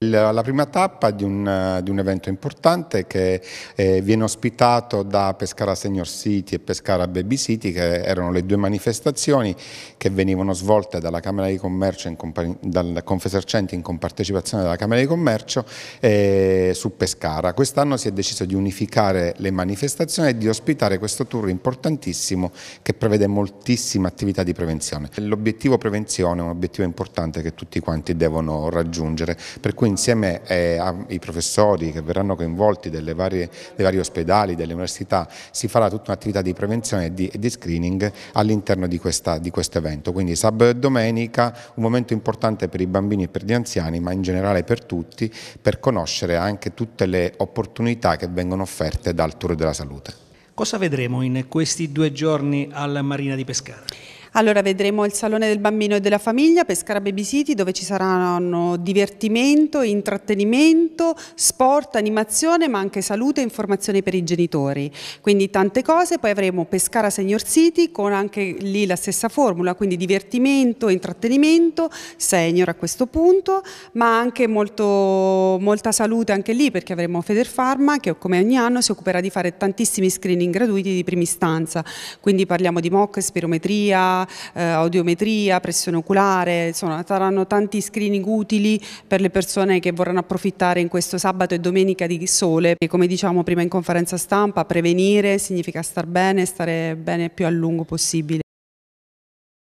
La prima tappa di un, di un evento importante che eh, viene ospitato da Pescara Senior City e Pescara Baby City che erano le due manifestazioni che venivano svolte dalla Camera di Commercio in, dal Confesercenti in compartecipazione della Camera di Commercio eh, su Pescara. Quest'anno si è deciso di unificare le manifestazioni e di ospitare questo tour importantissimo che prevede moltissime attività di prevenzione. L'obiettivo prevenzione è un obiettivo importante che tutti quanti devono raggiungere per cui insieme eh, ai professori che verranno coinvolti varie, dei vari ospedali, delle università, si farà tutta un'attività di prevenzione e di, di screening all'interno di, di questo evento. Quindi sabato e domenica un momento importante per i bambini e per gli anziani, ma in generale per tutti, per conoscere anche tutte le opportunità che vengono offerte dal Tour della Salute. Cosa vedremo in questi due giorni alla Marina di Pescara? Allora vedremo il Salone del Bambino e della Famiglia, Pescara Baby City, dove ci saranno divertimento, intrattenimento, sport, animazione, ma anche salute e informazioni per i genitori. Quindi tante cose, poi avremo Pescara Senior City con anche lì la stessa formula, quindi divertimento, intrattenimento, senior a questo punto, ma anche molto, molta salute anche lì perché avremo Federpharma che come ogni anno si occuperà di fare tantissimi screening gratuiti di prima istanza, quindi parliamo di MOC, spirometria, eh, audiometria, pressione oculare, insomma saranno tanti screening utili per le persone che vorranno approfittare in questo sabato e domenica di sole e come diciamo prima in conferenza stampa prevenire significa star bene, stare bene più a lungo possibile.